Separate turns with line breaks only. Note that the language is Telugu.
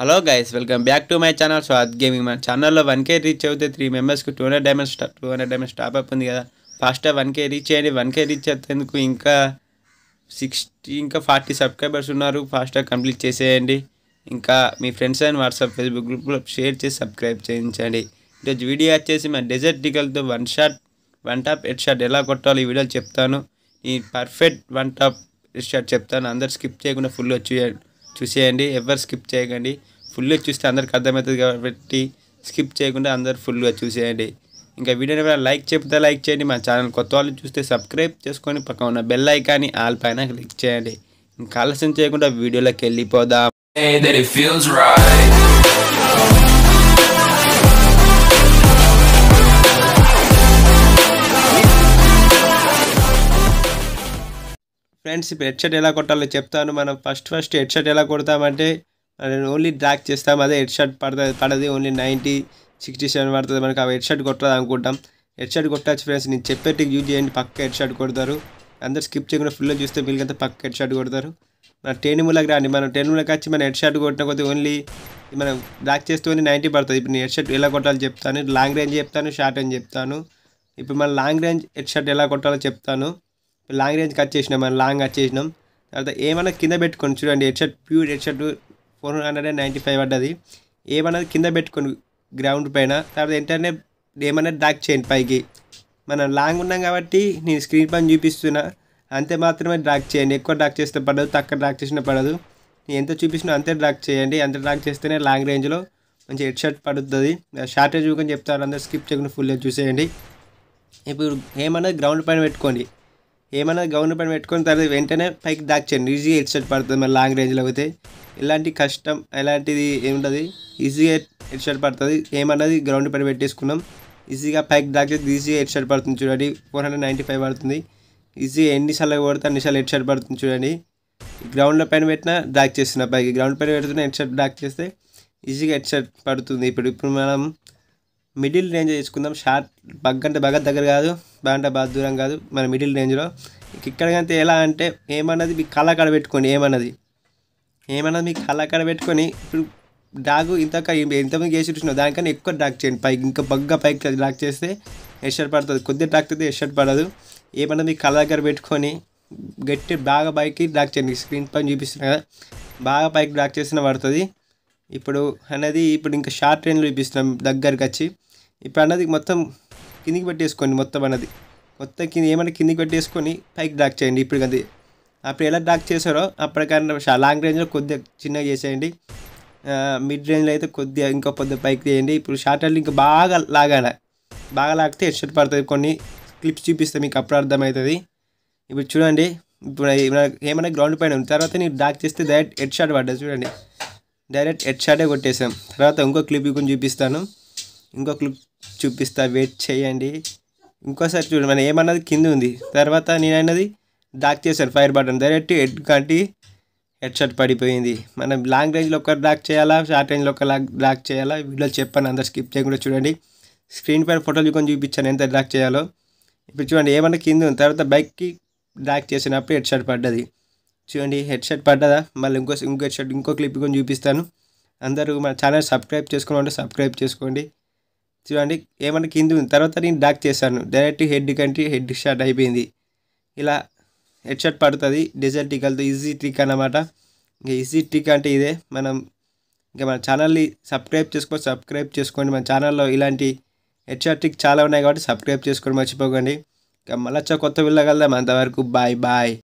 hello guys welcome back to my channel so అది గేమింగ్ మన ఛానల్లో వన్ కే రీచ్ అవుతే త్రీ మెంబర్స్కి two hundred diamonds two hundred diamonds stop ఉంది కదా ఫాస్ట్గా వన్ కే రీచ్ చేయండి వన్ కే రీచ్ అయ్యేందుకు ఇంకా సిక్స్టీ ఇంకా ఫార్టీ సబ్స్క్రైబర్స్ ఉన్నారు ఫాస్ట్గా కంప్లీట్ చేసేయండి ఇంకా మీ ఫ్రెండ్స్ అండ్ వాట్సాప్ ఫేస్బుక్ గ్రూప్లో షేర్ చేసి సబ్స్క్రైబ్ చేయించండి ఈరోజు వీడియో వచ్చేసి మన డెజర్ట్ డిగల్తో one shot one tap head shot ఎలా కొట్టాలో ఈ వీడియోలు చెప్తాను ఈ perfect one tap head shot చెప్తాను అందరు స్కిప్ చేయకుండా ఫుల్ వచ్చి చూసేయండి ఎవరు స్కిప్ చేయకండి ఫుల్గా చూస్తే అందరికి అర్థమవుతుంది కాబట్టి స్కిప్ చేయకుండా అందరు ఫుల్గా చూసేయండి ఇంకా వీడియోని ఎవరైనా లైక్ చెప్తే లైక్ చేయండి మా ఛానల్ కొత్త వాళ్ళు చూస్తే సబ్స్క్రైబ్ చేసుకొని పక్కన ఉన్న బెల్ ఐకాన్ని ఆల్ పైన క్లిక్ చేయండి ఇంకా ఆలస్యం చేయకుండా వీడియోలోకి వెళ్ళిపోదాం ఫ్రెండ్స్ ఇప్పుడు షర్ట్ ఎలా కొట్టాలో చెప్తాను మనం ఫస్ట్ ఫస్ట్ షర్ట్ ఎలా కొడతామంటే నేను ఓన్లీ డ్రాక్ చేస్తాం అదే షర్ట్ పడుతుంది పడది ఓన్లీ నైంటీ సిక్స్టీ సెవెన్ పడుతుంది మనకు ఆ షర్ట్ కొట్టదు అనుకుంటాం షర్ట్ కొట్టచ్చు ఫ్రెండ్స్ నేను చెప్పేట్టుకు యూజ్ చేయండి పక్క హెడ్షాట్ కొడతారు అందరు స్కిప్ చేయకుండా ఫుల్లో చూస్తే వీళ్ళకంతా పక్క హెడ్షాట్ కొడతారు మన టెన్ములకు రాండి మనం టెన్ములకు వచ్చి మన హెడ్షాట్ కొట్టిన కొద్ది ఓన్లీ మనం డ్రాక్ చేస్తే ఓన్లీ నైంటీ పడుతుంది ఇప్పుడు నేను షర్ట్ ఎలా కొట్టాలో చెప్తాను లాంగ్ రేంజ్ చెప్తాను షార్ట్ రేంజ్ చెప్తాను ఇప్పుడు మన లాంగ్ రేంజ్ షర్ట్ ఎలా కొట్టాలో చెప్తాను లాంగ్ రేంజ్ కట్ చేసినాం మనం లాంగ్ కట్ చేసినాం తర్వాత ఏమన్నా కింద పెట్టుకోండి చూడండి head shot pure head shot four hundred and ninety five పడ్డది ఏమన్నది కింద పెట్టుకోండి గ్రౌండ్ పైన తర్వాత ఏంటంటే ఏమన్నా డాక్ చేయండి పైకి మనం లాంగ్ ఉన్నాం కాబట్టి నేను స్క్రీన్ పైన చూపిస్తున్నా అంతే మాత్రమే డ్రాక్ చేయండి ఎక్కువ డ్రాక్ చేస్తే పడదు తక్కువ డ్రాక్ చేసిన పడదు నేను ఎంత చూపించినా అంతే డ్రాక్ చేయండి అంత డ్రాక్ చేస్తేనే లాంగ్ రేంజ్లో మంచి హెడ్ షర్ట్ పడుతుంది షార్టేజ్ చూకొని చెప్తారు అందరు స్కిప్ చేయకుండా ఫుల్గా చూసేయండి ఇప్పుడు ఏమన్నా గ్రౌండ్ పైన పెట్టుకోండి ఏమైనా గౌన్ పైన పెట్టుకున్న తర్వాత వెంటనే పైకి దాక్చండి ఈజీగా హెడ్ షాట్ పడుతుంది మరి లాంగ్ రేంజ్లో అయితే ఎలాంటి కష్టం ఎలాంటిది ఏముంటుంది ఈజీగా హెడ్ షాట్ పడుతుంది ఏమన్నది గ్రౌండ్ పైన పెట్టేసుకున్నాం ఈజీగా పైకి దాకేది ఈజీగా హెడ్ షాట్ పడుతుంది చూడండి ఫోర్ హండ్రెడ్ నైంటీ ఫైవ్ పడుతుంది ఈజీగా ఎన్నిసార్లు కొడితే అన్నిసార్లు హెడ్ షాట్ పడుతుంది చూడండి గ్రౌండ్లో పైన పెట్టినా డాక్ చేస్తున్నా పైకి గ్రౌండ్ పైన పెడుతున్నా హెడ్ షాట్ డాక్ చేస్తే ఈజీగా హెడ్ షాట్ పడుతుంది ఇప్పుడు ఇప్పుడు మనం మిడిల్ రేంజ్ తీసుకుందాం షార్ట్ బగ్ అంటే బాగా దగ్గర కాదు బాగా అంటే బాగా దూరం కాదు మన మిడిల్ రేంజ్లో ఇక్కడికంటే ఎలా అంటే ఏమన్నది మీకు కళ్ళకాడ పెట్టుకోండి ఏమన్నది ఏమన్నది మీకు కళ్ళకాడ పెట్టుకొని ఇప్పుడు డాగ్ ఇంత ఎంతమంది చేసి చూసినావు దానికన్నా ఎక్కువ డాక్ చేయండి పైకి ఇంకా బగ్గ పైకి డాక్ చేస్తే హెడ్షాట్ పడుతుంది కొద్దిగా డాక్ అయితే ఎషర్ట్ పడదు ఏమన్నా మీకు కళ్ళ దగ్గర పెట్టుకొని గట్టి బాగా పైకి డాక్ చేయండి స్క్రీన్ పైన చూపిస్తున్నా కదా బాగా పైకి డాక్ చేసిన పడుతుంది ఇప్పుడు అనేది ఇప్పుడు ఇంకా షార్ట్ రేంజ్లో చూపిస్తున్నాం దగ్గరికి వచ్చి ఇప్పుడు అన్నది మొత్తం కిందికి పెట్టేసుకోండి మొత్తం అన్నది మొత్తం కింద ఏమైనా కిందికి పెట్టేసుకొని పైకి డ్రాక్ చేయండి ఇప్పుడు అప్పుడు ఎలా డ్రాక్ చేశారో అప్పటికన్నా లాంగ్ రేంజ్లో కొద్దిగా చిన్నగా చేసేయండి మిడ్ రేంజ్లో అయితే కొద్దిగా ఇంకో పొద్దు పైకి తీయండి ఇప్పుడు షార్ట్ హెల్డ్ ఇంకా బాగా లాగాల బాగా లాగితే హెడ్షాట్ పడుతుంది కొన్ని క్లిప్స్ చూపిస్తే మీకు అప్పుడు అర్థమవుతుంది ఇప్పుడు చూడండి ఇప్పుడు ఏమైనా గ్రౌండ్ పైన ఉంది తర్వాత నీకు డాక్ చేస్తే డైరెక్ట్ హెడ్ షాట్ పడ్డా చూడండి డైరెక్ట్ హెడ్ షాటే కొట్టేసాం తర్వాత ఇంకో క్లిప్ కొంచెం చూపిస్తాను ఇంకొక క్లిప్ చూపిస్తా వెయిట్ చేయండి ఇంకోసారి చూడండి మనం ఏమన్నది కింద ఉంది తర్వాత నేను అన్నది డాక్ చేశాను ఫైర్ బటన్ డైరెక్ట్ హెడ్ కంటి హెడ్ షర్ట్ పడిపోయింది మనం లాంగ్ రేంజ్లో ఒకరు డాక్ చేయాలా షార్ట్ రేంజ్లో ఒక డాక్ చేయాలా వీడియో చెప్పాను అందరు స్కిప్ చేయకుండా చూడండి స్క్రీన్ పైన ఫోటోలు కొంచెం చూపించాను ఎంత డాక్ చేయాలో ఇప్పుడు చూడండి ఏమన్నా కింద ఉంది తర్వాత బైక్కి డాక్ చేసినప్పుడు హెడ్ షర్ట్ పడ్డది చూడండి హెడ్ షర్ట్ పడ్డదా మళ్ళీ ఇంకో ఇంకో హెడ్ షర్ట్ ఇంకో క్లిప్ కొని చూపిస్తాను అందరూ మన ఛానల్ సబ్స్క్రైబ్ చేసుకోవాలంటే సబ్స్క్రైబ్ చేసుకోండి చూడండి ఏమన్నా కింది ఉంది తర్వాత నేను డాక్ చేశాను డైరెక్ట్ హెడ్ కంటే హెడ్ షాట్ అయిపోయింది ఇలా హెడ్ షాట్ పడుతుంది డెజర్ట్ టికల్తో ఈజీ ట్రిక్ అన్నమాట ఇంకా ఈజీ ట్రిక్ అంటే ఇదే మనం ఇంకా మన ఛానల్ని సబ్స్క్రైబ్ చేసుకో సబ్స్క్రైబ్ చేసుకోండి మన ఛానల్లో ఇలాంటి హెడ్ షాట్ ట్రిక్ చాలా ఉన్నాయి కాబట్టి సబ్స్క్రైబ్ చేసుకోండి మర్చిపోకండి ఇంకా మళ్ళీ కొత్త వెళ్ళగలదాం అంతవరకు బాయ్ బాయ్